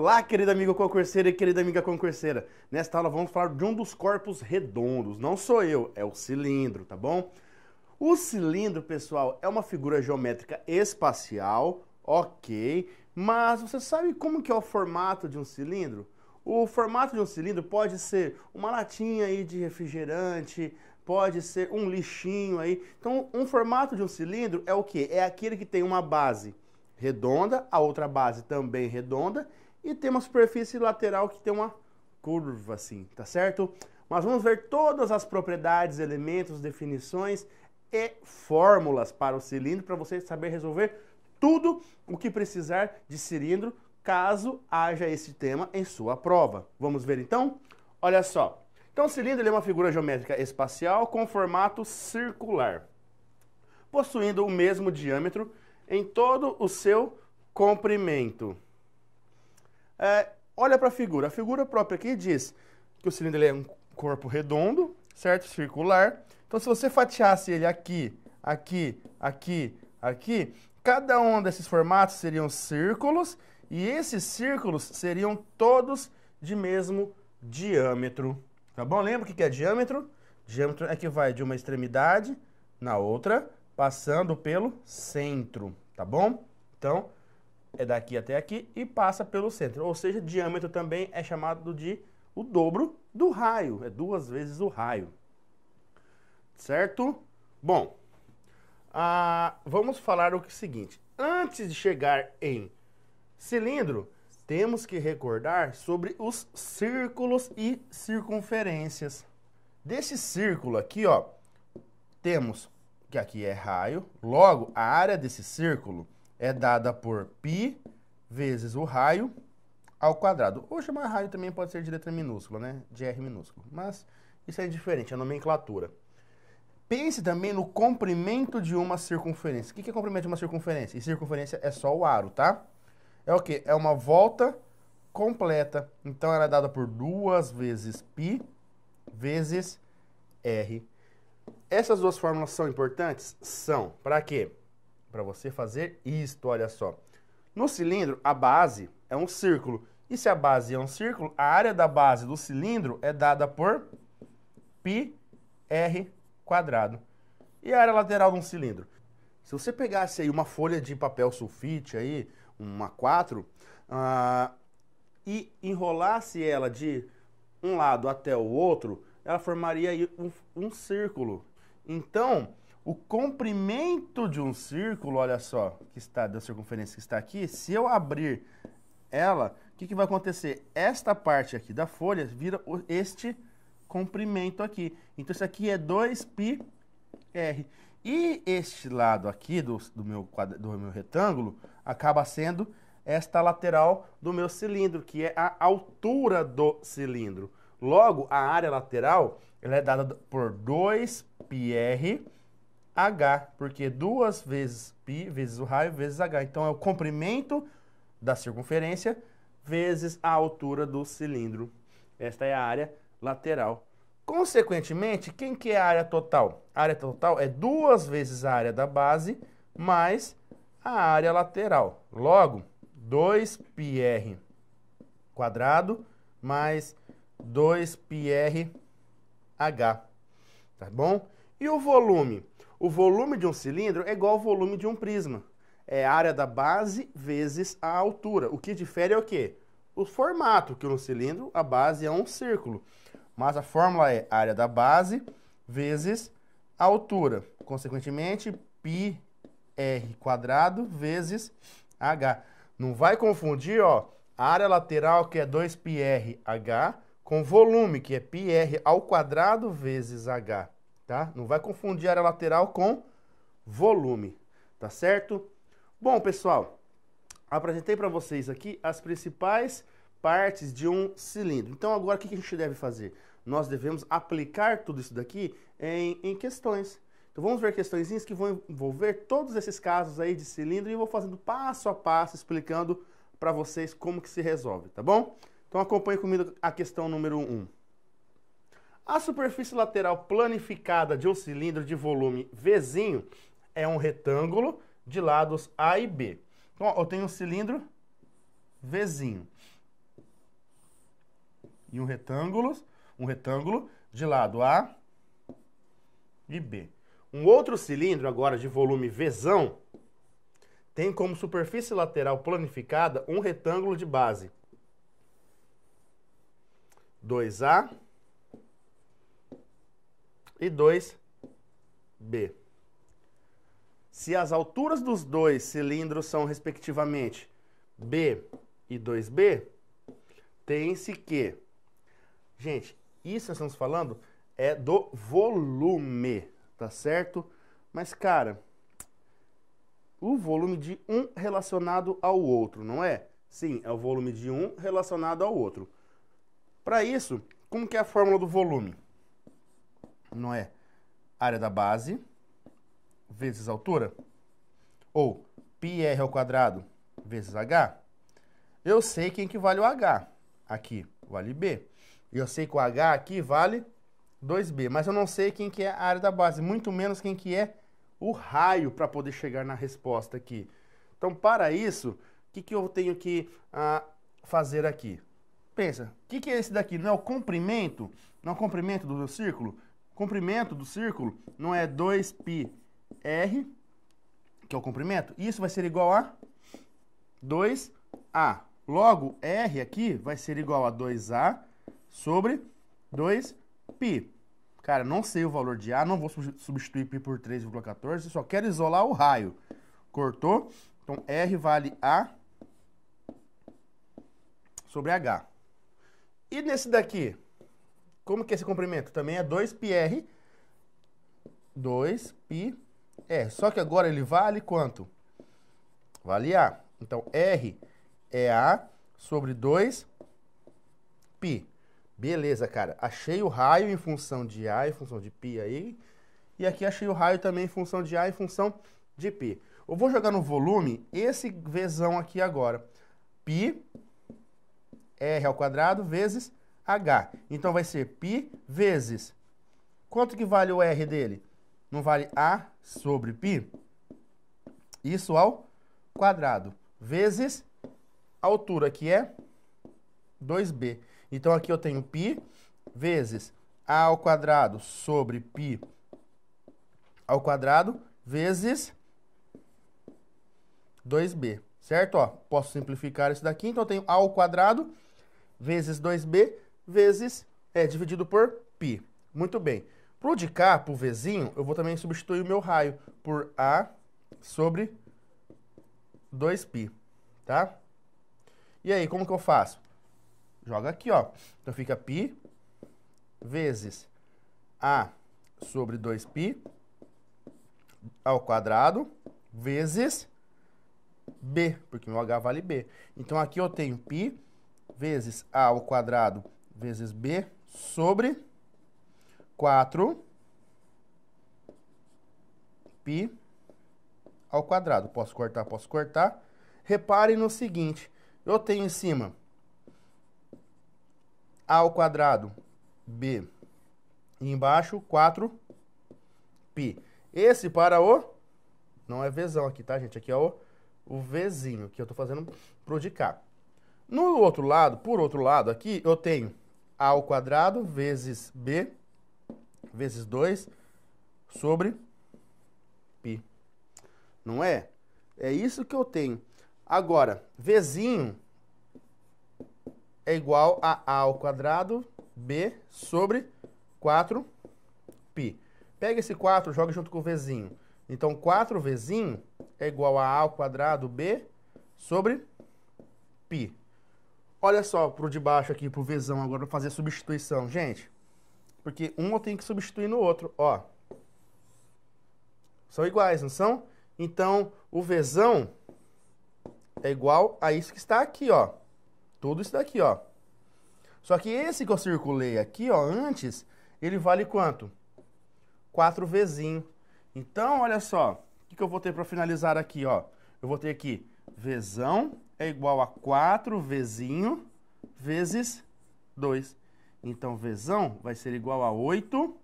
Olá, querido amigo concurseiro e querida amiga concurseira. Nesta aula vamos falar de um dos corpos redondos. Não sou eu, é o cilindro, tá bom? O cilindro, pessoal, é uma figura geométrica espacial, ok, mas você sabe como que é o formato de um cilindro? O formato de um cilindro pode ser uma latinha aí de refrigerante, pode ser um lixinho aí. Então, um formato de um cilindro é o que? É aquele que tem uma base redonda, a outra base também redonda e tem uma superfície lateral que tem uma curva assim, tá certo? Mas vamos ver todas as propriedades, elementos, definições e fórmulas para o cilindro para você saber resolver tudo o que precisar de cilindro caso haja esse tema em sua prova. Vamos ver então? Olha só. Então, o cilindro é uma figura geométrica espacial com formato circular, possuindo o mesmo diâmetro em todo o seu comprimento é, olha para a figura. A figura própria aqui diz que o cilindro é um corpo redondo, certo? Circular. Então, se você fatiasse ele aqui, aqui, aqui, aqui, cada um desses formatos seriam círculos e esses círculos seriam todos de mesmo diâmetro, tá bom? Lembra o que é diâmetro? Diâmetro é que vai de uma extremidade na outra, passando pelo centro, tá bom? Então, é daqui até aqui e passa pelo centro. Ou seja, diâmetro também é chamado de o dobro do raio, é duas vezes o raio. Certo? Bom, ah, vamos falar o é seguinte. Antes de chegar em cilindro, temos que recordar sobre os círculos e circunferências. Desse círculo aqui, ó, temos que aqui é raio, logo a área desse círculo é dada por π vezes o raio ao quadrado. Ou chamar raio também pode ser de letra minúscula, né? De R minúsculo. Mas isso é indiferente, é nomenclatura. Pense também no comprimento de uma circunferência. O que é comprimento de uma circunferência? E circunferência é só o aro, tá? É o quê? É uma volta completa. Então, ela é dada por duas vezes π vezes r. Essas duas fórmulas são importantes? São. Para quê? para você fazer isto, olha só. No cilindro, a base é um círculo. E se a base é um círculo, a área da base do cilindro é dada por πr quadrado. E a área lateral de um cilindro? Se você pegasse aí uma folha de papel sulfite aí, uma 4, uh, ah, e enrolasse ela de um lado até o outro, ela formaria aí um, um círculo. Então, o comprimento de um círculo, olha só, que está da circunferência que está aqui, se eu abrir ela, o que, que vai acontecer? Esta parte aqui da folha vira este comprimento aqui. Então isso aqui é 2πr. E este lado aqui do, do, meu, quadro, do meu retângulo acaba sendo esta lateral do meu cilindro, que é a altura do cilindro. Logo, a área lateral ela é dada por 2πr H, porque duas vezes π vezes o raio vezes H. Então é o comprimento da circunferência vezes a altura do cilindro. Esta é a área lateral. Consequentemente, quem que é a área total? A área total é duas vezes a área da base mais a área lateral. Logo, 2πr quadrado mais 2πrh, tá bom? E o volume? O volume de um cilindro é igual ao volume de um prisma. É a área da base vezes a altura. O que difere é o quê? O formato, que no cilindro a base é um círculo. Mas a fórmula é área da base vezes a altura. Consequentemente, πr quadrado vezes h. Não vai confundir, ó, a área lateral, que é 2πrh, com volume, que é πr ao quadrado vezes h tá? Não vai confundir área lateral com volume, tá certo? Bom, pessoal, apresentei para vocês aqui as principais partes de um cilindro. Então, agora o que a gente deve fazer? Nós devemos aplicar tudo isso daqui em, em questões. Então, vamos ver questõezinhas que vão envolver todos esses casos aí de cilindro e eu vou fazendo passo a passo, explicando para vocês como que se resolve, tá bom? Então, acompanhe comigo a questão número 1. Um. A superfície lateral planificada de um cilindro de volume Vzinho é um retângulo de lados A e B. Então, ó, eu tenho um cilindro Vzinho e um retângulo, um retângulo de lado A e B. Um outro cilindro agora de volume Vzão tem como superfície lateral planificada um retângulo de base 2A e 2B. Se as alturas dos dois cilindros são respectivamente B e 2B, tem-se que. Gente, isso estamos falando é do volume, tá certo? Mas, cara, o volume de um relacionado ao outro, não é? Sim, é o volume de um relacionado ao outro. Para isso, como que é a fórmula do volume? não é área da base vezes altura, ou πr ao quadrado vezes h, eu sei quem que vale o h. Aqui vale b. Eu sei que o h aqui vale 2b, mas eu não sei quem que é a área da base, muito menos quem que é o raio para poder chegar na resposta aqui. Então, para isso, o que, que eu tenho que ah, fazer aqui? Pensa, o que, que é esse daqui? Não é o comprimento? Não é o comprimento do meu círculo? comprimento do círculo não é 2πr, que é o comprimento, isso vai ser igual a 2a. Logo, r aqui vai ser igual a 2a sobre 2π. Cara, não sei o valor de a, não vou substituir π por 3,14, só quero isolar o raio. Cortou? Então, r vale a sobre h. E nesse daqui? Como que é esse comprimento? Também é 2πr. 2πr. É, só que agora ele vale quanto? Vale A. Então, R é A sobre 2π. Beleza, cara. Achei o raio em função de A, em função de π aí. E aqui achei o raio também em função de A, em função de π. Eu vou jogar no volume esse vezão aqui agora. π r ao quadrado vezes H. Então vai ser π vezes. Quanto que vale o R dele? Não vale A sobre π? Isso ao quadrado. Vezes a altura, que é 2B. Então aqui eu tenho π vezes A ao quadrado sobre π ao quadrado vezes 2B. Certo? Ó, posso simplificar isso daqui. Então eu tenho A ao quadrado vezes 2B vezes é dividido por π. Muito bem. Para o de cá, o vizinho, eu vou também substituir o meu raio por A sobre 2π, tá? E aí, como que eu faço? Joga aqui, ó. Então fica π vezes A sobre 2π ao quadrado vezes B, porque meu H vale B. Então aqui eu tenho π vezes A ao quadrado vezes B sobre 4 π ao quadrado. Posso cortar, posso cortar. Repare no seguinte, eu tenho em cima a ao quadrado b e embaixo 4 π. Esse para o não é vezão aqui, tá, gente? Aqui é o o vizinho que eu estou fazendo pro de cá. No outro lado, por outro lado aqui, eu tenho a ao quadrado vezes b vezes 2 sobre π. Não é? É isso que eu tenho. Agora, vizinho é igual a a ao quadrado b sobre 4π. Pega esse 4, joga junto com o vizinho. Então, 4 vizinho é igual a a ao quadrado b sobre π. Olha só pro de baixo aqui, pro Vzão agora, pra fazer a substituição, gente. Porque um tem que substituir no outro, ó. São iguais, não são? Então, o Vzão é igual a isso que está aqui, ó. Tudo isso daqui, ó. Só que esse que eu circulei aqui, ó, antes, ele vale quanto? 4 vezinho. Então, olha só, o que, que eu vou ter para finalizar aqui, ó? Eu vou ter aqui Vzão é igual a 4 vezinho vezes 2. Então, vezão vai ser igual a 8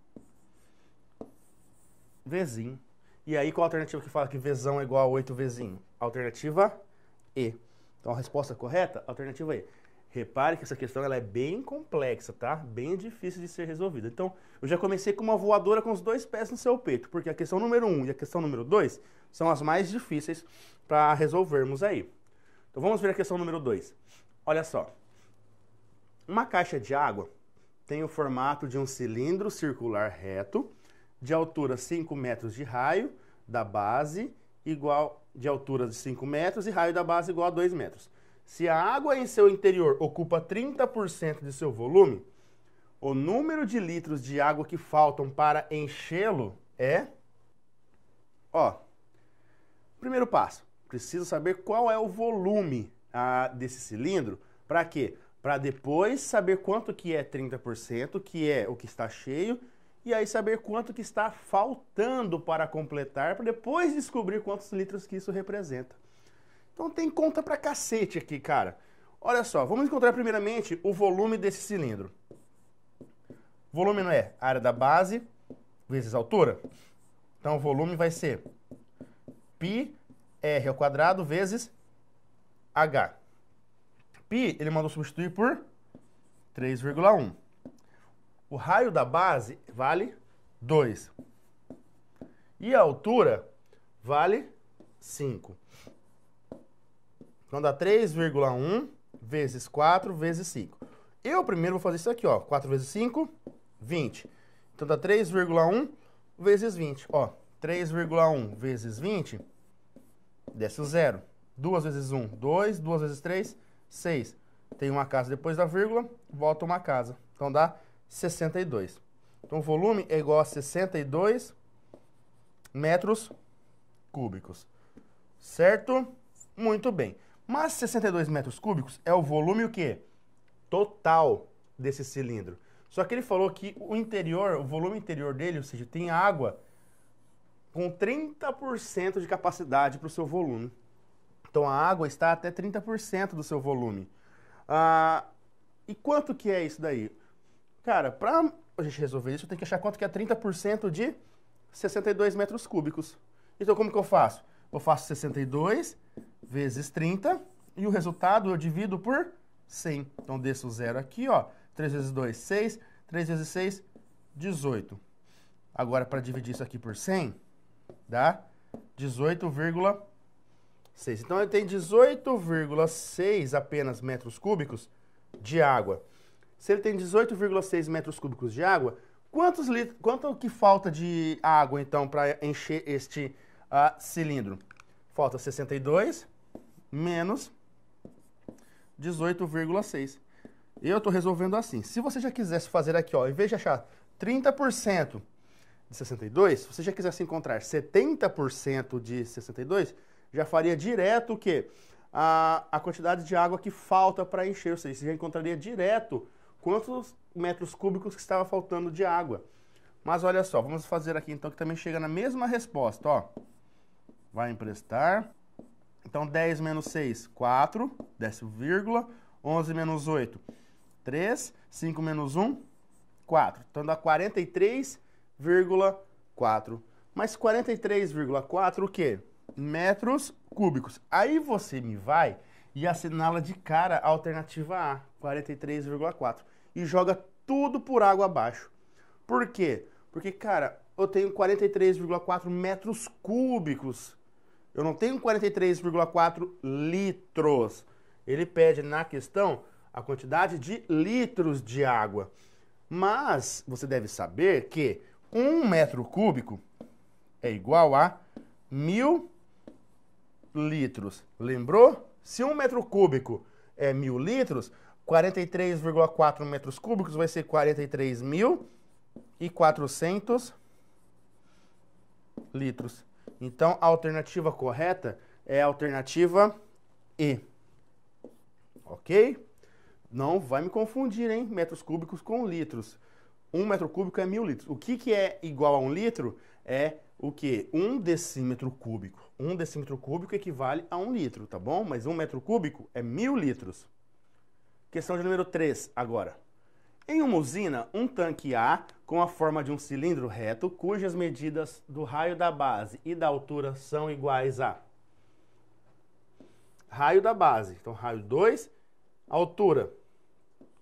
vezinho. E aí, qual a alternativa que fala que vezão é igual a 8 vezinho? Alternativa E. Então, a resposta correta, alternativa E. Repare que essa questão ela é bem complexa, tá? Bem difícil de ser resolvida. Então, eu já comecei com uma voadora com os dois pés no seu peito, porque a questão número 1 um e a questão número 2 são as mais difíceis para resolvermos aí. Então vamos ver a questão número 2. Olha só. Uma caixa de água tem o formato de um cilindro circular reto, de altura 5 metros de raio da base, igual de altura de 5 metros e raio da base igual a 2 metros. Se a água em seu interior ocupa 30% de seu volume, o número de litros de água que faltam para enchê-lo é. Ó. Primeiro passo precisa saber qual é o volume ah, desse cilindro. Para quê? Para depois saber quanto que é 30%, que é o que está cheio, e aí saber quanto que está faltando para completar, para depois descobrir quantos litros que isso representa. Então tem conta para cacete aqui, cara. Olha só, vamos encontrar primeiramente o volume desse cilindro. Volume não é área da base vezes altura. Então o volume vai ser π R ao quadrado vezes H. Pi, ele mandou substituir por 3,1. O raio da base vale 2. E a altura vale 5. Então dá 3,1 vezes 4 vezes 5. Eu primeiro vou fazer isso aqui, ó. 4 vezes 5, 20. Então dá 3,1 vezes 20. Ó, 3,1 vezes 20 desce o zero. 2 vezes 1, um, 2. 2 vezes 3, 6. Tem uma casa depois da vírgula, volta uma casa. Então dá 62. Então o volume é igual a 62 metros cúbicos. Certo? Muito bem. Mas 62 metros cúbicos é o volume o quê? Total desse cilindro. Só que ele falou que o interior, o volume interior dele, ou seja, tem água com 30% de capacidade para o seu volume. Então a água está até 30% do seu volume. Ah, e quanto que é isso daí? Cara, para a gente resolver isso, eu tenho que achar quanto que é 30% de 62 metros cúbicos. Então como que eu faço? Eu faço 62 vezes 30 e o resultado eu divido por 100. Então desço o zero aqui, ó. 3 vezes 2, 6. 3 vezes 6, 18. Agora, para dividir isso aqui por 100, dá 18,6. Então ele tem 18,6 apenas metros cúbicos de água. Se ele tem 18,6 metros cúbicos de água, quantos litros, quanto que falta de água então para encher este uh, cilindro? Falta 62 menos 18,6. Eu estou resolvendo assim. Se você já quisesse fazer aqui, ó, em vez de achar 30% de 62, se você já quisesse encontrar 70% de 62, já faria direto o quê? A, a quantidade de água que falta para encher, ou seja, você já encontraria direto quantos metros cúbicos que estava faltando de água. Mas olha só, vamos fazer aqui então que também chega na mesma resposta, ó. Vai emprestar. Então 10 menos 6, 4, desce vírgula. 11 menos 8, 3. 5 menos 1, 4. Então dá 43 43,4. Mas 43,4 o quê? Metros cúbicos. Aí você me vai e assinala de cara a alternativa A, 43,4. E joga tudo por água abaixo. Por quê? Porque, cara, eu tenho 43,4 metros cúbicos. Eu não tenho 43,4 litros. Ele pede na questão a quantidade de litros de água. Mas você deve saber que um metro cúbico é igual a mil litros. Lembrou? Se um metro cúbico é mil litros, 43,4 metros cúbicos vai ser 43.400 litros. Então, a alternativa correta é a alternativa E. Ok? Não vai me confundir, hein? Metros cúbicos com litros. 1 metro cúbico é mil litros. O que, que é igual a um litro? É o que? Um decímetro cúbico. Um decímetro cúbico equivale a um litro, tá bom? Mas um metro cúbico é mil litros. Questão de número 3 agora. Em uma usina, um tanque A com a forma de um cilindro reto, cujas medidas do raio da base e da altura são iguais a raio da base. Então, raio 2, altura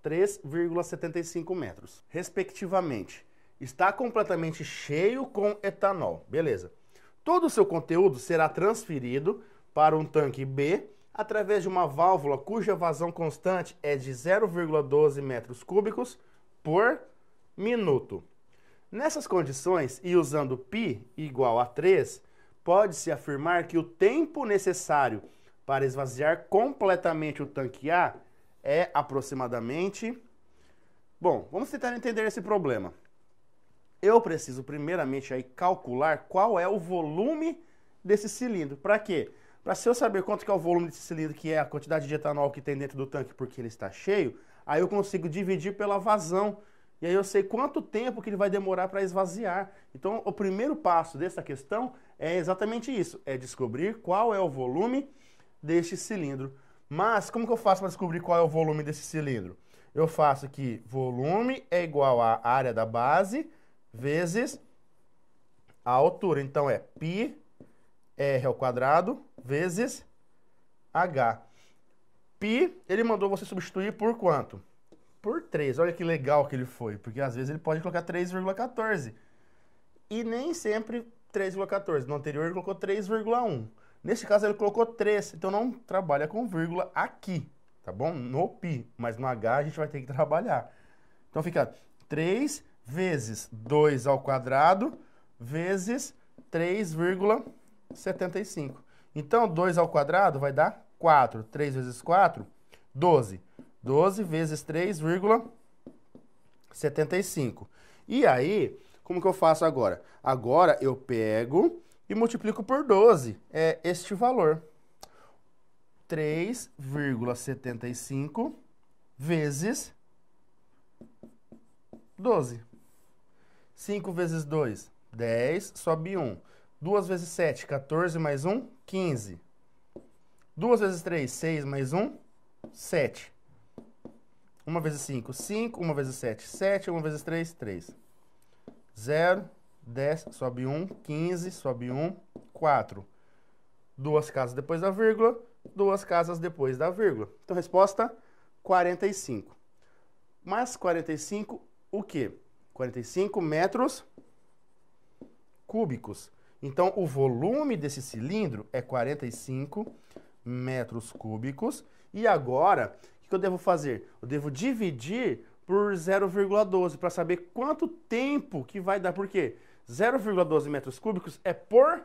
3,75 metros, respectivamente. Está completamente cheio com etanol. Beleza. Todo o seu conteúdo será transferido para um tanque B através de uma válvula cuja vazão constante é de 0,12 metros cúbicos por minuto. Nessas condições, e usando π igual a 3, pode-se afirmar que o tempo necessário para esvaziar completamente o tanque A é aproximadamente. Bom, vamos tentar entender esse problema. Eu preciso primeiramente aí calcular qual é o volume desse cilindro. Para quê? Para se eu saber quanto que é o volume desse cilindro, que é a quantidade de etanol que tem dentro do tanque porque ele está cheio, aí eu consigo dividir pela vazão. E aí eu sei quanto tempo que ele vai demorar para esvaziar. Então, o primeiro passo dessa questão é exatamente isso, é descobrir qual é o volume deste cilindro. Mas como que eu faço para descobrir qual é o volume desse cilindro? Eu faço aqui, volume é igual à área da base vezes a altura. Então é π r ao quadrado vezes h. Π, ele mandou você substituir por quanto? Por 3. Olha que legal que ele foi, porque às vezes ele pode colocar 3,14. E nem sempre 3,14. No anterior ele colocou 3,1. Neste caso, ele colocou 3, então não trabalha com vírgula aqui, tá bom? No pi, mas no h a gente vai ter que trabalhar. Então fica 3 vezes 2 ao quadrado vezes 3,75. Então 2 ao quadrado vai dar 4. 3 vezes 4, 12. 12 vezes 3,75. E aí, como que eu faço agora? Agora eu pego e multiplico por 12 é este valor. 3,75 vezes 12. 5 vezes 2, 10, sobe 1. 2 vezes 7, 14, mais 1, 15. 2 vezes 3, 6, mais 1, 7. 1 vezes 5, 5. 1 vezes 7, 7. 1 vezes 3, 3. 0, 10, sobe 1, 15, sobe 1, 4. Duas casas depois da vírgula, duas casas depois da vírgula. Então, resposta 45. Mais 45, o quê? 45 metros cúbicos. Então, o volume desse cilindro é 45 metros cúbicos. E agora, o que eu devo fazer? Eu devo dividir por 0,12 para saber quanto tempo que vai dar. Por quê? 0,12 metros cúbicos é por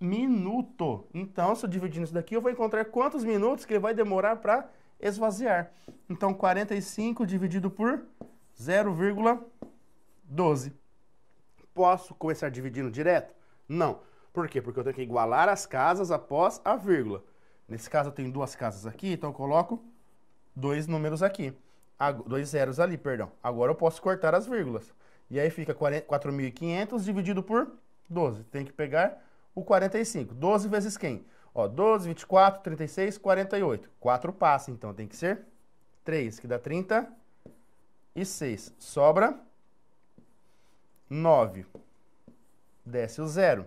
minuto. Então, se eu dividir isso daqui, eu vou encontrar quantos minutos que ele vai demorar para esvaziar. Então, 45 dividido por 0,12. Posso começar dividindo direto? Não. Por quê? Porque eu tenho que igualar as casas após a vírgula. Nesse caso, eu tenho duas casas aqui, então eu coloco dois números aqui. Dois zeros ali, perdão. Agora eu posso cortar as vírgulas. E aí fica 4.500 dividido por 12. Tem que pegar o 45. 12 vezes quem? Ó, 12, 24, 36, 48. 4 passa, então tem que ser 3, que dá 36. Sobra 9. Desce o zero.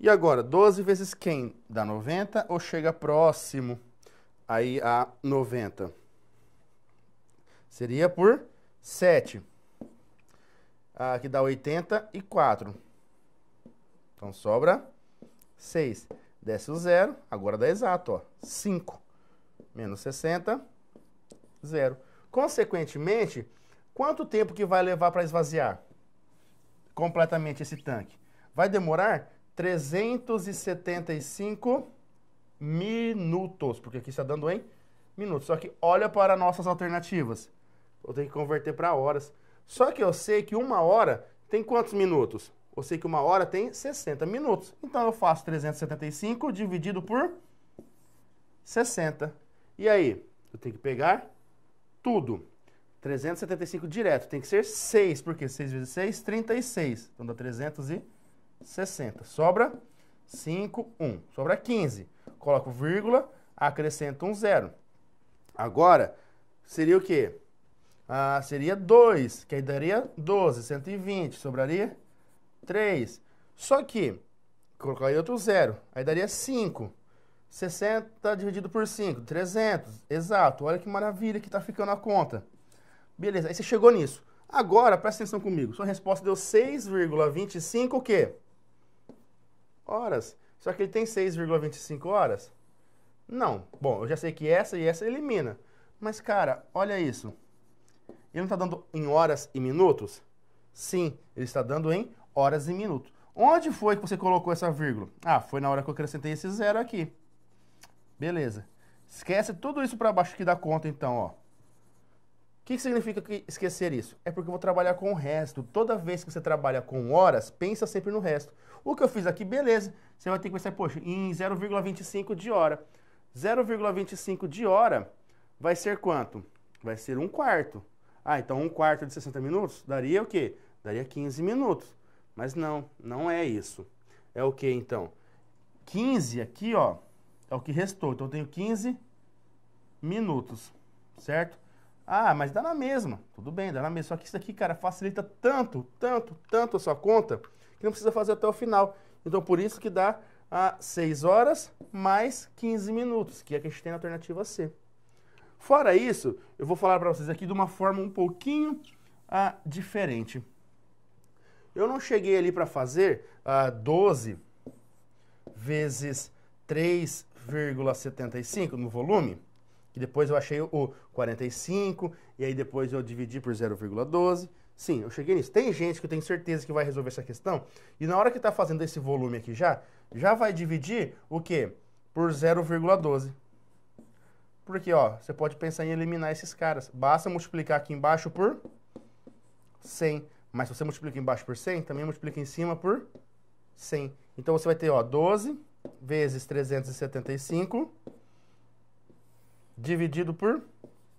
E agora, 12 vezes quem? Dá 90 ou chega próximo aí a 90? Seria por 7. 7. Aqui dá 84. Então sobra 6. Desce o zero, agora dá exato, ó. 5 menos 60, zero. Consequentemente, quanto tempo que vai levar para esvaziar completamente esse tanque? Vai demorar 375 minutos, porque aqui está dando em minutos. Só que olha para nossas alternativas. Vou ter que converter para horas. Só que eu sei que uma hora tem quantos minutos? Eu sei que uma hora tem 60 minutos. Então eu faço 375 dividido por 60. E aí? Eu tenho que pegar tudo. 375 direto, tem que ser 6, porque 6 vezes 6, 36. Então dá 360. Sobra 5, 1. Sobra 15. Coloco vírgula, acrescento um zero. Agora, seria o quê? ah, seria 2, que aí daria 12, 120, sobraria 3. Só que, colocaria outro zero, aí daria 5. 60 dividido por 5, 300, exato. Olha que maravilha que está ficando a conta. Beleza, aí você chegou nisso. Agora, presta atenção comigo, sua resposta deu 6,25 o quê? Horas. Só que ele tem 6,25 horas? Não. Bom, eu já sei que essa e essa elimina. Mas, cara, olha isso. Ele não está dando em horas e minutos? Sim, ele está dando em horas e minutos. Onde foi que você colocou essa vírgula? Ah, foi na hora que eu acrescentei esse zero aqui. Beleza. Esquece tudo isso para baixo que dá conta, então, ó. O que, que significa que esquecer isso? É porque eu vou trabalhar com o resto. Toda vez que você trabalha com horas, pensa sempre no resto. O que eu fiz aqui, beleza. Você vai ter que pensar, poxa, em 0,25 de hora. 0,25 de hora vai ser quanto? Vai ser um quarto. Ah, então um quarto de 60 minutos daria o quê? Daria 15 minutos. Mas não, não é isso. É o quê então? 15 aqui, ó, é o que restou. Então eu tenho 15 minutos, certo? Ah, mas dá na mesma. Tudo bem, dá na mesma. Só que isso aqui, cara, facilita tanto, tanto, tanto a sua conta, que não precisa fazer até o final. Então por isso que dá a 6 horas mais 15 minutos, que é a que a gente tem na alternativa C. Fora isso, eu vou falar para vocês aqui de uma forma um pouquinho ah, diferente. Eu não cheguei ali para fazer ah, 12 vezes 3,75 no volume, que depois eu achei o 45, e aí depois eu dividi por 0,12. Sim, eu cheguei nisso. Tem gente que eu tenho certeza que vai resolver essa questão, e na hora que está fazendo esse volume aqui já, já vai dividir o quê? Por 0,12. Porque, ó, você pode pensar em eliminar esses caras. Basta multiplicar aqui embaixo por 100. Mas se você multiplica embaixo por 100, também multiplica em cima por 100. Então, você vai ter, ó, 12 vezes 375 dividido por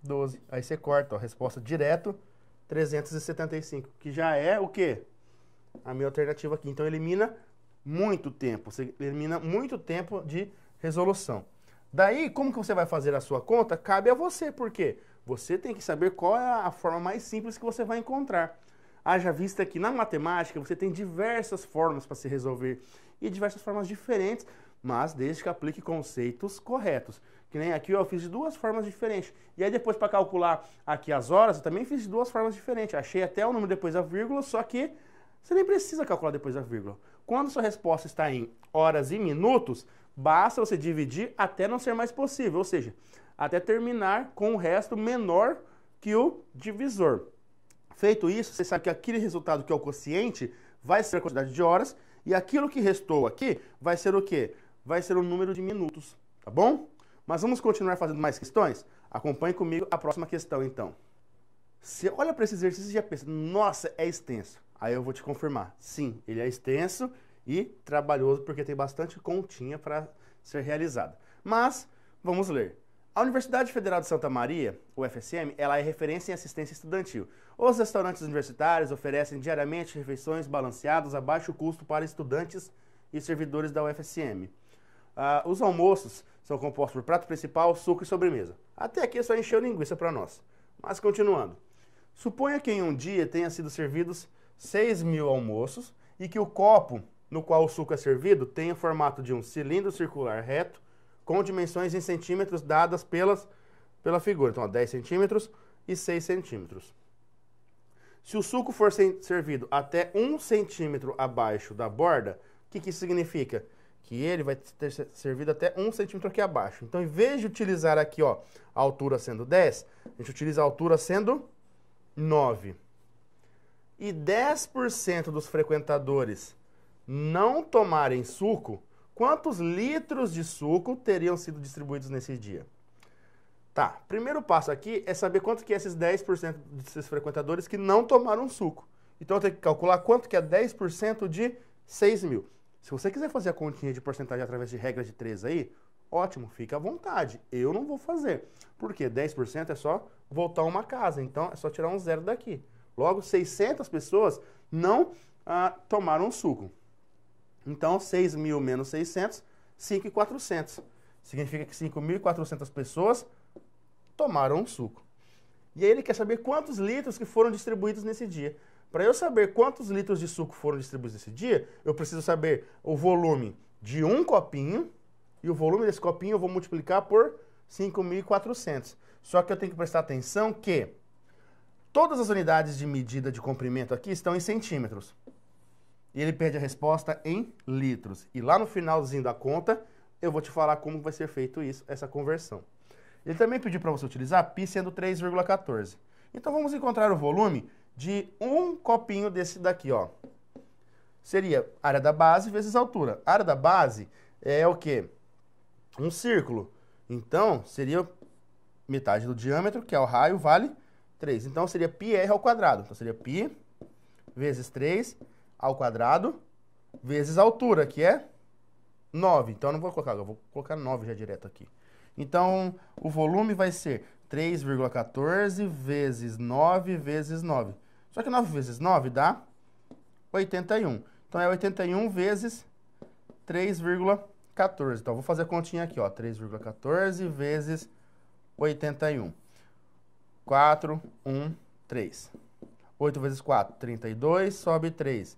12. Aí você corta, ó, resposta direto, 375, que já é o quê? A minha alternativa aqui. Então, elimina muito tempo. Você elimina muito tempo de resolução. Daí, como que você vai fazer a sua conta? Cabe a você, porque você tem que saber qual é a forma mais simples que você vai encontrar. Haja vista que na matemática você tem diversas formas para se resolver e diversas formas diferentes, mas desde que aplique conceitos corretos. Que nem aqui eu fiz de duas formas diferentes. E aí depois para calcular aqui as horas, eu também fiz de duas formas diferentes. Achei até o número depois da vírgula, só que você nem precisa calcular depois da vírgula. Quando sua resposta está em horas e minutos, Basta você dividir até não ser mais possível, ou seja, até terminar com o resto menor que o divisor. Feito isso, você sabe que aquele resultado que é o quociente vai ser a quantidade de horas e aquilo que restou aqui vai ser o quê? Vai ser o número de minutos, tá bom? Mas vamos continuar fazendo mais questões? Acompanhe comigo a próxima questão, então. Você olha para esse exercício e já pensa, nossa, é extenso. Aí eu vou te confirmar. Sim, ele é extenso e trabalhoso porque tem bastante continha para ser realizada. Mas vamos ler. A Universidade Federal de Santa Maria, UFSM, ela é referência em assistência estudantil. Os restaurantes universitários oferecem diariamente refeições balanceadas a baixo custo para estudantes e servidores da UFSM. Uh, ah, os almoços são compostos por prato principal, suco e sobremesa. Até aqui é só encheu linguiça para nós. Mas continuando. Suponha que em um dia tenha sido servidos 6 mil almoços e que o copo no qual o suco é servido tem o formato de um cilindro circular reto com dimensões em centímetros dadas pelas, pela figura. Então, ó, 10 centímetros e 6 centímetros. Se o suco for servido até 1 centímetro abaixo da borda, o que, que isso significa? Que ele vai ter servido até 1 centímetro aqui abaixo. Então, em vez de utilizar aqui ó, a altura sendo 10, a gente utiliza a altura sendo 9. E 10% dos frequentadores não tomarem suco, quantos litros de suco teriam sido distribuídos nesse dia? Tá, primeiro passo aqui é saber quanto que é esses 10% desses frequentadores que não tomaram suco. Então eu tenho que calcular quanto que é 10% de 6 mil. Se você quiser fazer a continha de porcentagem através de regra de 3 aí, ótimo, fica à vontade. Eu não vou fazer. Por quê? 10% é só voltar uma casa, então é só tirar um zero daqui. Logo, 600 pessoas não ah, tomaram suco. Então, 6 mil menos 600, 5,400. Significa que 5.400 pessoas tomaram um suco. E aí ele quer saber quantos litros que foram distribuídos nesse dia. Para eu saber quantos litros de suco foram distribuídos nesse dia, eu preciso saber o volume de um copinho e o volume desse copinho eu vou multiplicar por 5.400. Só que eu tenho que prestar atenção que todas as unidades de medida de comprimento aqui estão em centímetros. E ele pede a resposta em litros. E lá no finalzinho da conta, eu vou te falar como vai ser feito isso, essa conversão. Ele também pediu para você utilizar π sendo 3,14. Então vamos encontrar o volume de um copinho desse daqui, ó. Seria área da base vezes altura. A área da base é o quê? Um círculo. Então, seria metade do diâmetro, que é o raio, vale 3. Então, seria πr ao quadrado. Então, seria π vezes 3 ao quadrado vezes a altura, que é 9. Então, eu não vou colocar, eu vou colocar 9 já direto aqui. Então, o volume vai ser 3,14 vezes 9 vezes 9. Só que 9 vezes 9 dá 81. Então, é 81 vezes 3,14. Então, eu vou fazer a continha aqui, ó. 3,14 vezes 81. 4, 1, 3. 8 vezes 4, 32, sobe 3.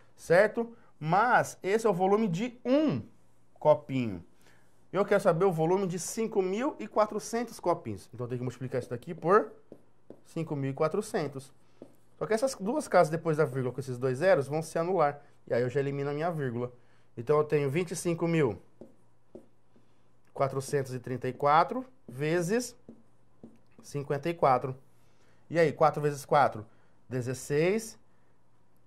certo? Mas esse é o volume de um copinho. Eu quero saber o volume de 5.400 copinhos. Então, eu tenho que multiplicar isso daqui por 5.400. Só que essas duas casas depois da vírgula com esses dois zeros vão se anular. E aí eu já elimino a minha vírgula. Então, eu tenho 25.434 vezes 54. E aí, 4 vezes 4, 16.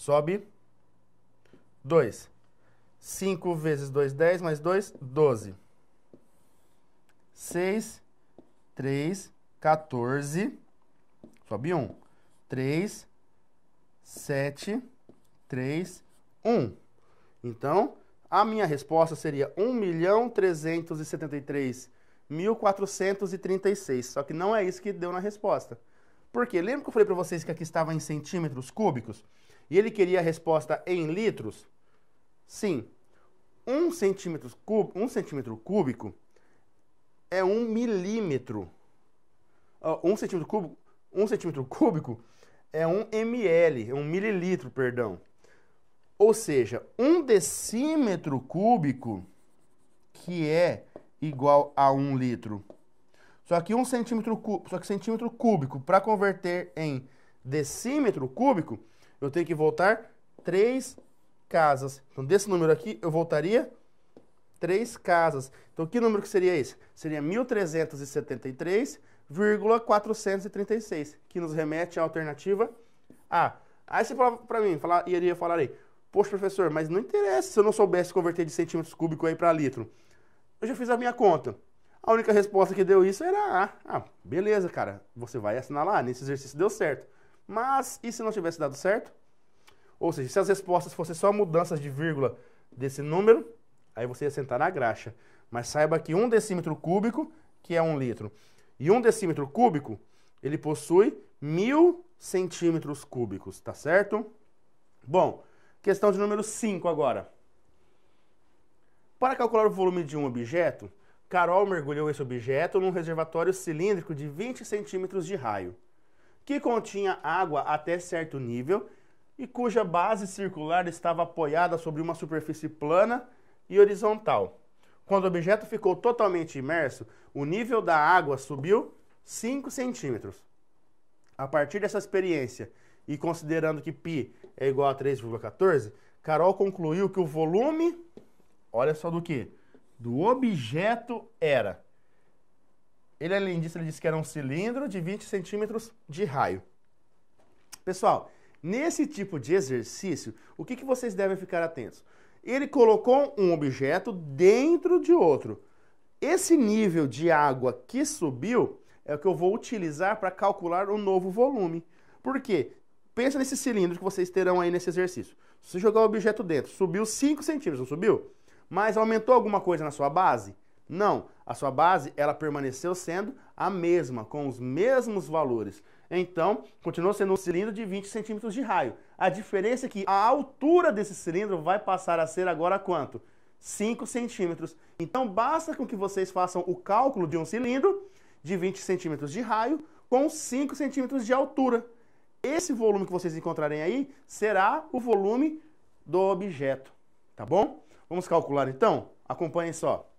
Sobe 2. 5 vezes 2, 10, mais 2, 12. 6, 3, 14. Sobe 1. 3, 7, 3, 1. Então, a minha resposta seria 1.373.436. Só que não é isso que deu na resposta. Por quê? Lembra que eu falei para vocês que aqui estava em centímetros cúbicos? e ele queria a resposta em litros? Sim. Um centímetro, cúbico, um centímetro cúbico é um milímetro. Um centímetro cúbico, um centímetro cúbico é um ml, é um mililitro, perdão. Ou seja, um decímetro cúbico, que é igual a um litro. Só que um centímetro cúbico, só que centímetro cúbico, para converter em decímetro cúbico, eu tenho que voltar três casas. Então, desse número aqui, eu voltaria três casas. Então, que número que seria esse? Seria 1373,436, que nos remete à alternativa A. Aí você falava para mim, falar, iria falar aí, poxa, professor, mas não interessa se eu não soubesse converter de centímetros cúbicos aí para litro. Eu já fiz a minha conta. A única resposta que deu isso era A. Ah, beleza, cara, você vai assinar lá, nesse exercício deu certo. Mas e se não tivesse dado certo? Ou seja, se as respostas fossem só mudanças de vírgula desse número, aí você ia sentar na graxa. Mas saiba que um decímetro cúbico, que é um litro, e um decímetro cúbico, ele possui mil centímetros cúbicos, tá certo? Bom, questão de número 5 agora. Para calcular o volume de um objeto, Carol mergulhou esse objeto num reservatório cilíndrico de 20 centímetros de raio que continha água até certo nível e cuja base circular estava apoiada sobre uma superfície plana e horizontal. Quando o objeto ficou totalmente imerso, o nível da água subiu 5 centímetros. A partir dessa experiência e considerando que π é igual a 3,14, Carol concluiu que o volume, olha só do que, do objeto era ele, além é disso, ele disse que era um cilindro de 20 centímetros de raio. Pessoal, nesse tipo de exercício, o que, que vocês devem ficar atentos? Ele colocou um objeto dentro de outro. Esse nível de água que subiu é o que eu vou utilizar para calcular o novo volume. Por quê? Pensa nesse cilindro que vocês terão aí nesse exercício. Se jogar o objeto dentro, subiu 5 centímetros, não subiu? Mas aumentou alguma coisa na sua base? Não, a sua base ela permaneceu sendo a mesma, com os mesmos valores. Então, continuou sendo um cilindro de 20 centímetros de raio. A diferença é que a altura desse cilindro vai passar a ser agora quanto? 5 centímetros. Então, basta com que vocês façam o cálculo de um cilindro de 20 centímetros de raio com 5 centímetros de altura. Esse volume que vocês encontrarem aí será o volume do objeto, tá bom? Vamos calcular então? Acompanhem só.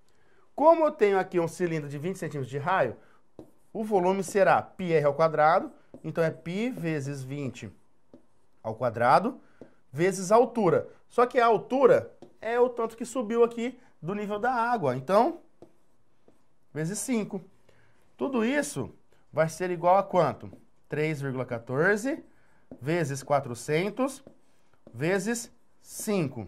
Como eu tenho aqui um cilindro de 20 centímetros de raio, o volume será πr ao quadrado, então é π vezes 20 ao quadrado, vezes a altura. Só que a altura é o tanto que subiu aqui do nível da água. Então, vezes 5. Tudo isso vai ser igual a quanto? 3,14 vezes 400 vezes 5.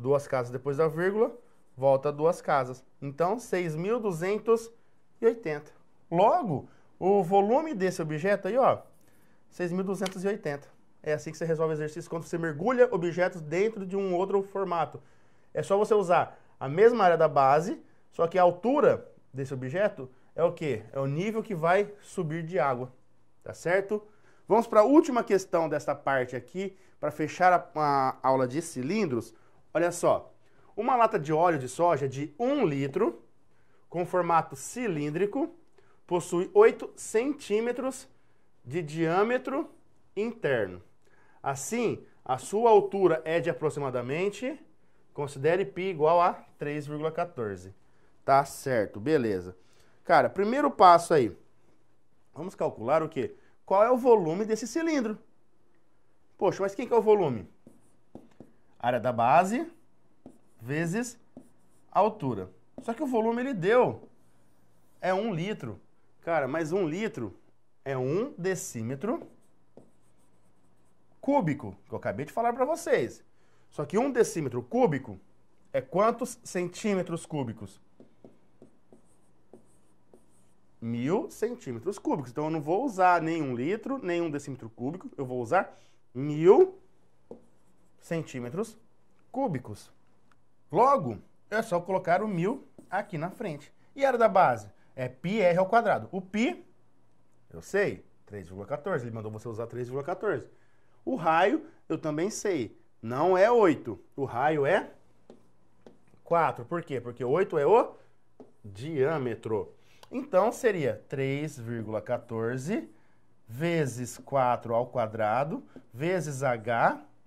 duas casas depois da vírgula, volta duas casas. Então, 6.280. Logo, o volume desse objeto aí, ó, 6.280. É assim que você resolve o exercício quando você mergulha objetos dentro de um outro formato. É só você usar a mesma área da base, só que a altura desse objeto é o quê? É o nível que vai subir de água, tá certo? Vamos para a última questão desta parte aqui, para fechar a, a aula de cilindros. Olha só, uma lata de óleo de soja de 1 litro, com formato cilíndrico, possui 8 centímetros de diâmetro interno. Assim, a sua altura é de aproximadamente, considere π igual a 3,14. Tá certo, beleza. Cara, primeiro passo aí. Vamos calcular o quê? Qual é o volume desse cilindro? Poxa, mas quem que é o volume? área da base vezes altura. Só que o volume ele deu é um litro. Cara, mas um litro é um decímetro cúbico, que eu acabei de falar para vocês. Só que um decímetro cúbico é quantos centímetros cúbicos? Mil centímetros cúbicos. Então eu não vou usar nem um litro, nem um decímetro cúbico, eu vou usar mil centímetros cúbicos. Logo, é só colocar o mil aqui na frente. E área da base? É πr ao quadrado. O π, eu sei, 3,14. Ele mandou você usar 3,14. O raio, eu também sei. Não é 8. O raio é 4. Por quê? Porque 8 é o diâmetro. Então, seria 3,14 vezes 4 ao quadrado, vezes h,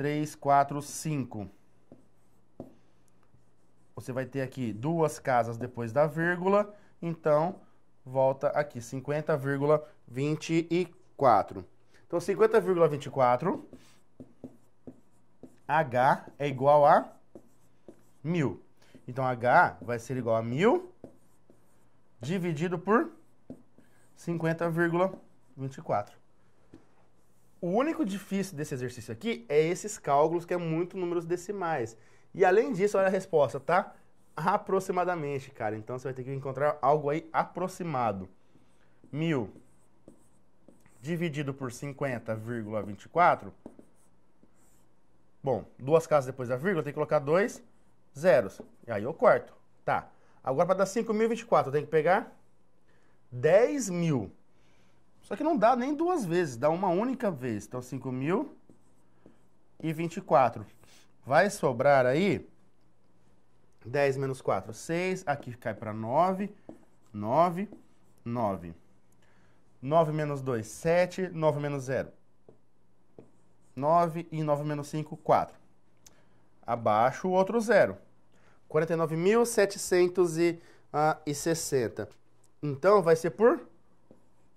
3, 4, 5. Você vai ter aqui duas casas depois da vírgula, então volta aqui, 50,24. Então, 50,24 H é igual a 1.000. Então, H vai ser igual a 1.000 dividido por 50,24. O único difícil desse exercício aqui é esses cálculos, que é muito números decimais. E além disso, olha a resposta, tá? Aproximadamente, cara. Então você vai ter que encontrar algo aí aproximado. Mil dividido por 50,24. Bom, duas casas depois da vírgula, tem que colocar dois zeros. E aí eu corto. Tá. Agora para dar 5.024, eu tenho que pegar 10 mil só que não dá nem duas vezes, dá uma única vez. Então, 5.024. Vai sobrar aí 10 menos 4, 6. Aqui cai para 9. 9, 9. 9 menos 2, 7. 9 menos 0, 9. E 9 menos 5, 4. Abaixo o outro zero. 49.760. Ah, então, vai ser por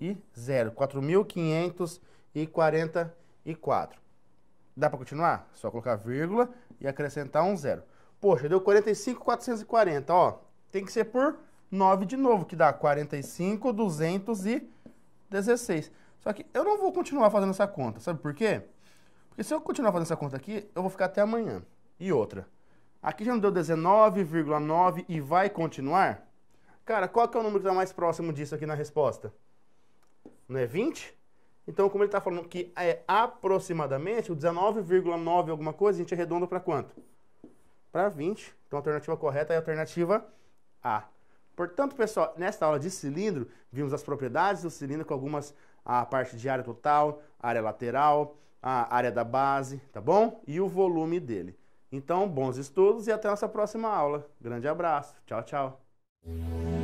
e 0, 4.544. Dá para continuar? Só colocar vírgula e acrescentar um zero. Poxa, deu 45,440, ó. Tem que ser por 9 de novo, que dá 45,216. Só que eu não vou continuar fazendo essa conta, sabe por quê? Porque se eu continuar fazendo essa conta aqui, eu vou ficar até amanhã. E outra. Aqui já não deu 19,9 e vai continuar? Cara, qual que é o número que está mais próximo disso aqui na resposta? não é 20? Então, como ele está falando que é aproximadamente, o 19,9 alguma coisa, a gente arredonda para quanto? Para 20. Então, a alternativa correta é a alternativa A. Portanto, pessoal, nesta aula de cilindro, vimos as propriedades do cilindro com algumas, a parte de área total, área lateral, a área da base, tá bom? E o volume dele. Então, bons estudos e até a nossa próxima aula. Grande abraço. Tchau, tchau.